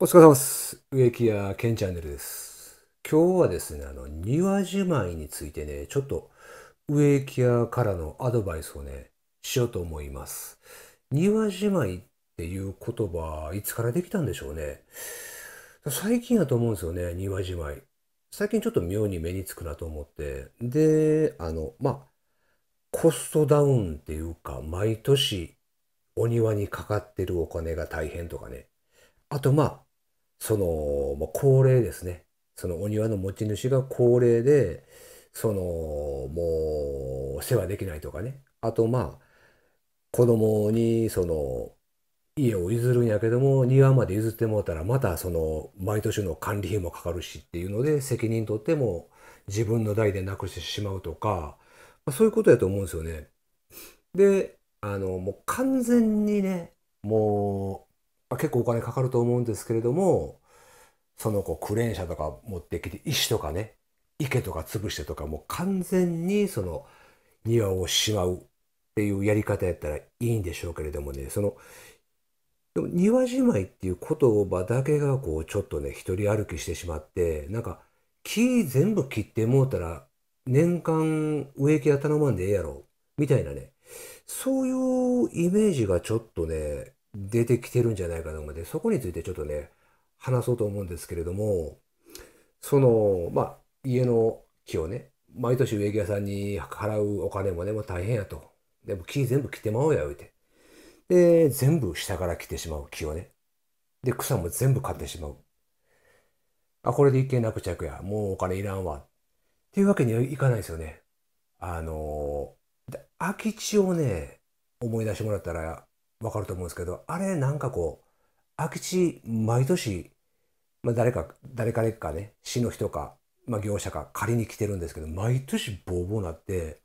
お疲れ様です。植木屋健チャンネルです。今日はですね、あの、庭じまいについてね、ちょっと植木屋からのアドバイスをね、しようと思います。庭じまいっていう言葉、いつからできたんでしょうね。最近だと思うんですよね、庭じまい。最近ちょっと妙に目につくなと思って。で、あの、まあ、コストダウンっていうか、毎年お庭にかかってるお金が大変とかね。あとまあ、その、まあ、高齢ですね。そのお庭の持ち主が高齢で、その、もう世話できないとかね。あと、まあ、子供に、その、家を譲るんやけども、庭まで譲ってもうたら、またその、毎年の管理費もかかるしっていうので、責任取っても自分の代でなくしてしまうとか、まあ、そういうことやと思うんですよね。で、あの、もう完全にね、もう、結構お金かかると思うんですけれども、そのこうクレーン車とか持ってきて、石とかね、池とか潰してとか、もう完全にその庭をしまうっていうやり方やったらいいんでしょうけれどもね、その、でも庭じまいっていう言葉だけがこうちょっとね、一人歩きしてしまって、なんか木全部切ってもうたら年間植木屋頼まんでええやろ、みたいなね、そういうイメージがちょっとね、出てきてるんじゃないかと思うので、そこについてちょっとね、話そうと思うんですけれども、その、まあ、家の木をね、毎年植木屋さんに払うお金もね、もう大変やと。でも木全部切ってまおうや、言うて。で、全部下から切ってしまう木をね。で、草も全部買ってしまう。あ、これで一件落着や。もうお金いらんわ。っていうわけにはいかないですよね。あのー、空き地をね、思い出してもらったらわかると思うんですけど、あれなんかこう、空き地毎年、まあ、誰か、誰かかね、市の人か、まあ、業者か借りに来てるんですけど、毎年ボーボーなって、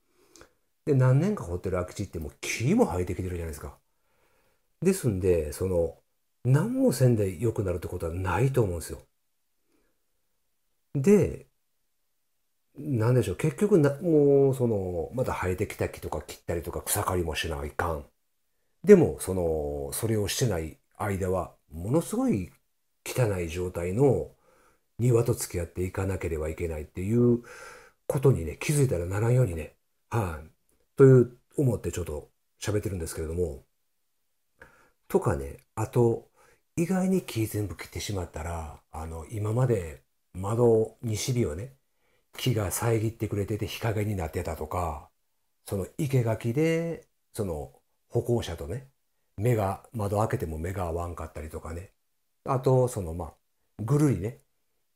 で、何年か掘ってる空き地ってもう木も生えてきてるじゃないですか。ですんで、その、何もせんで良くなるってことはないと思うんですよ。で、なんでしょう、結局な、もう、その、また生えてきた木とか切ったりとか草刈りもしないかん。でも、その、それをしてない間は、ものすごい汚い状態の庭と付き合っていかなければいけないっていうことにね、気づいたらならんようにね、はい、という思ってちょっと喋ってるんですけれども、とかね、あと、意外に木全部切ってしまったら、あの、今まで窓、西日をね、木が遮ってくれてて日陰になってたとか、その生垣で、その歩行者とね、目が、窓開けても目が合わんかったりとかね。あと、そのまあ、ぐるりね、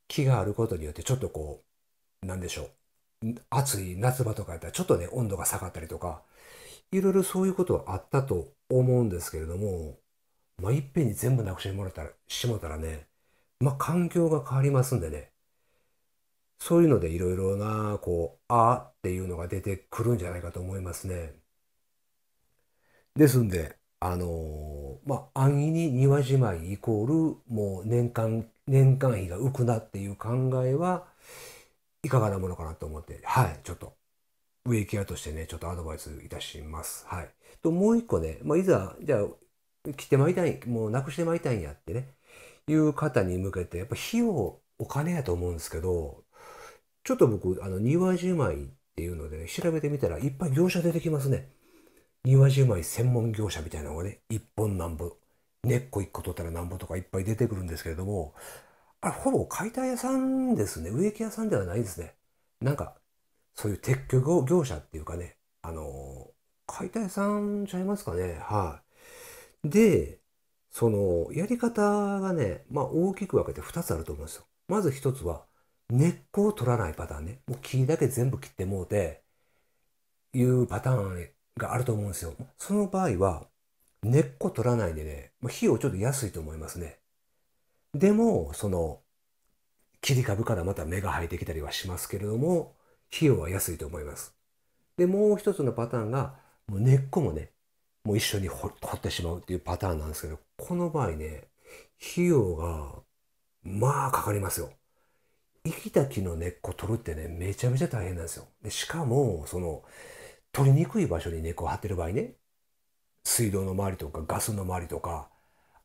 木があることによってちょっとこう、なんでしょう。暑い夏場とかやったらちょっとね、温度が下がったりとか、いろいろそういうことはあったと思うんですけれども、まあ、いっぺんに全部なくしてもらったら、しもたらね、まあ、環境が変わりますんでね、そういうのでいろいろな、こう、あっていうのが出てくるんじゃないかと思いますね。ですんで、あのー、まあ、安易に庭じまいイコール、もう年間、年間費が浮くなっていう考えは、いかがなものかなと思って、はい、ちょっと、植木屋としてね、ちょっとアドバイスいたします。はい。と、もう一個ね、まあ、いざ、じゃあ、切ってまいりたい、もうなくしてまいりたいんやってね、いう方に向けて、やっぱ費用、お金やと思うんですけど、ちょっと僕、あの、庭じまいっていうので、ね、調べてみたら、いっぱい業者出てきますね。庭じゅうまい専門業者みたいなのがね、一本なんぼ、根っこ一個取ったらなんぼとかいっぱい出てくるんですけれども、あれ、ほぼ解体屋さんですね。植木屋さんではないですね。なんか、そういう撤去業者っていうかね、あのー、解体屋さんちゃいますかね。はい、で、その、やり方がね、まあ大きく分けて2つあると思うんですよ。まず1つは、根っこを取らないパターンね。もう木だけ全部切ってもうて、いうパターンがあると思うんですよ。その場合は、根っこ取らないでね、費用ちょっと安いと思いますね。でも、その、切り株からまた芽が生えてきたりはしますけれども、費用は安いと思います。で、もう一つのパターンが、もう根っこもね、もう一緒に掘ってしまうっていうパターンなんですけど、この場合ね、費用が、まあかかりますよ。生きた木の根っこ取るってね、めちゃめちゃ大変なんですよ。でしかも、その、取りにくい場所に猫を張ってる場合ね、水道の周りとかガスの周りとか、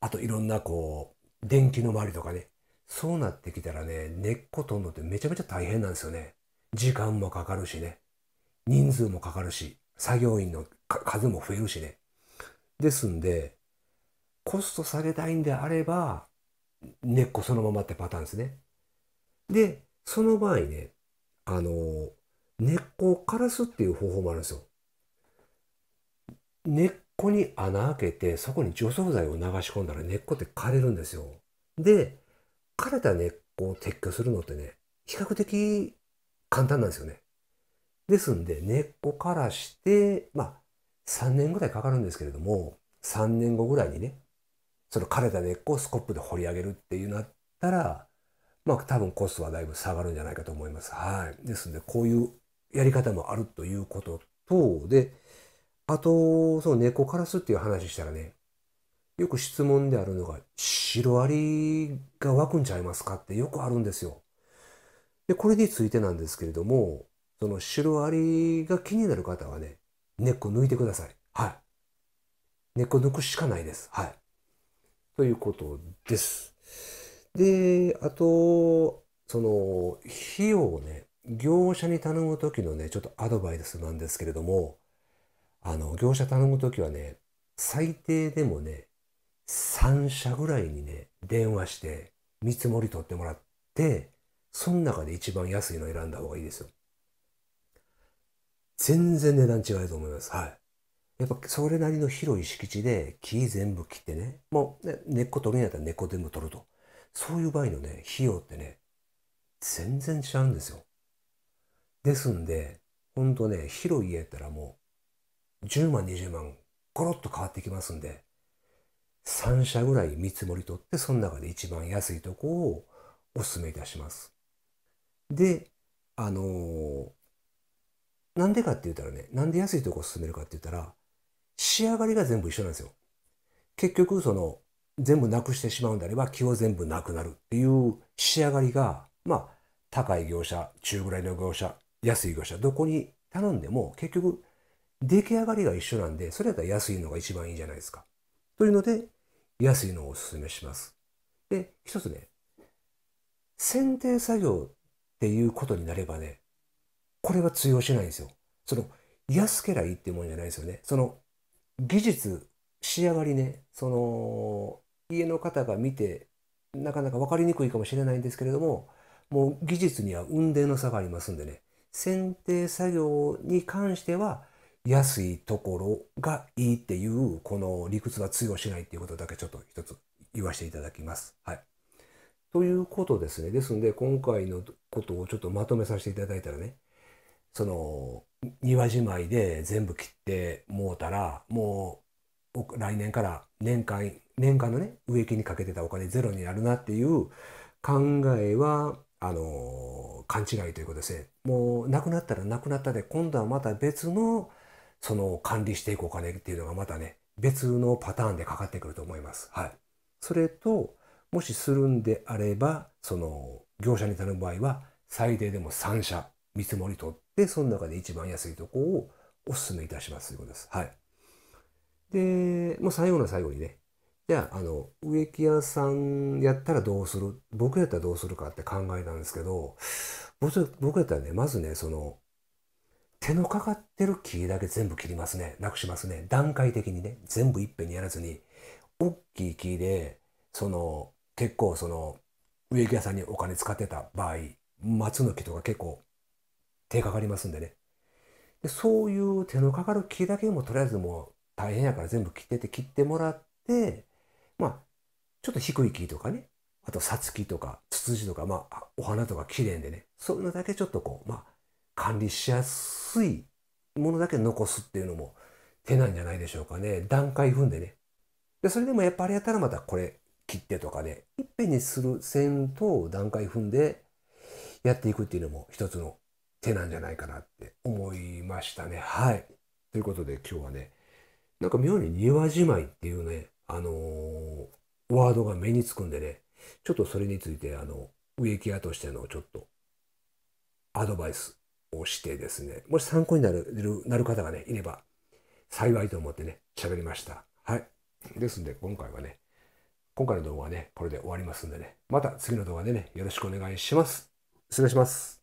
あといろんなこう、電気の周りとかね、そうなってきたらね、根っこ取るのってめちゃめちゃ大変なんですよね。時間もかかるしね、人数もかかるし、作業員の数も増えるしね。ですんで、コスト下げたいんであれば、根っこそのままってパターンですね。で、その場合ね、あの、根っこを枯らすっていう方法もあるんですよ。根っこに穴開けて、そこに除草剤を流し込んだら根っこって枯れるんですよ。で、枯れた根っこを撤去するのってね、比較的簡単なんですよね。ですんで、根っこからして、まあ、3年ぐらいかかるんですけれども、3年後ぐらいにね、その枯れた根っこをスコップで掘り上げるっていうなったら、まあ多分コストはだいぶ下がるんじゃないかと思います。はい。ですんで、こういうやり方もあるということと、で、あと、その猫カラスっていう話したらね、よく質問であるのが、シロアリが湧くんちゃいますかってよくあるんですよ。で、これについてなんですけれども、そのシロアリが気になる方はね、根っこ抜いてください。はい。根っこ抜くしかないです。はい。ということです。で、あと、その、費用をね、業者に頼む時のね、ちょっとアドバイスなんですけれども、あの、業者頼む時はね、最低でもね、3社ぐらいにね、電話して見積もり取ってもらって、その中で一番安いの選んだ方がいいですよ。全然値段違うと思います。はい。やっぱそれなりの広い敷地で木全部切ってね、もう、ね、根っこ取るんやったら根っこ全部取ると。そういう場合のね、費用ってね、全然違うんですよ。ですんで、ほんとね、広い家やったらもう、10万、20万、ゴロッと変わってきますんで、3社ぐらい見積もり取って、その中で一番安いとこをお勧めいたします。で、あのー、なんでかって言ったらね、なんで安いとこを勧めるかって言ったら、仕上がりが全部一緒なんですよ。結局、その、全部なくしてしまうんであれば、気を全部なくなるっていう仕上がりが、まあ、高い業者、中ぐらいの業者、安い業者、どこに頼んでも結局出来上がりが一緒なんで、それやったら安いのが一番いいじゃないですか。というので、安いのをお勧めします。で、一つね、選定作業っていうことになればね、これは通用しないんですよ。その、安けりゃいいってもんじゃないですよね。その、技術、仕上がりね、その、家の方が見て、なかなか分かりにくいかもしれないんですけれども、もう技術には運転の差がありますんでね、剪定作業に関しては安いところがいいっていうこの理屈は通用しないっていうことだけちょっと一つ言わせていただきます。はい。ということですね。ですんで今回のことをちょっとまとめさせていただいたらね、その庭じまいで全部切ってもうたらもう来年から年間年間のね植木にかけてたお金ゼロになるなっていう考えはあの勘違いというとですねもうなくなったらなくなったで今度はまた別のその管理していくお金っていうのがまたね別のパターンでかかってくると思います。はい、それともしするんであればその業者に頼む場合は最低でも3社見積もり取ってその中で一番安いとこをお勧めいたしますということです。はい、でもう最後の最後にねじゃあ、あの、植木屋さんやったらどうする僕やったらどうするかって考えたんですけど、僕僕やったらね、まずね、その、手のかかってる木だけ全部切りますね。なくしますね。段階的にね、全部いっぺんにやらずに、大きい木で、その、結構その、植木屋さんにお金使ってた場合、松の木とか結構手かかりますんでね。でそういう手のかかる木だけもとりあえずもう大変やから全部切ってて切ってもらって、まあ、ちょっと低い木とかね、あと、さつきとか、つつじとか、まあ、お花とか綺麗でね、そういうのだけちょっとこう、まあ、管理しやすいものだけ残すっていうのも手なんじゃないでしょうかね。段階踏んでね。で、それでもやっぱあれやったらまたこれ切ってとかね、いっぺんにする線と段階踏んでやっていくっていうのも一つの手なんじゃないかなって思いましたね。はい。ということで今日はね、なんか妙に庭じまいっていうね、あのー、ワードが目につくんでね、ちょっとそれについて、あの、植木屋としてのちょっと、アドバイスをしてですね、もし参考になる、なる方がね、いれば、幸いと思ってね、喋りました。はい。ですんで、今回はね、今回の動画はね、これで終わりますんでね、また次の動画でね、よろしくお願いします。失礼します。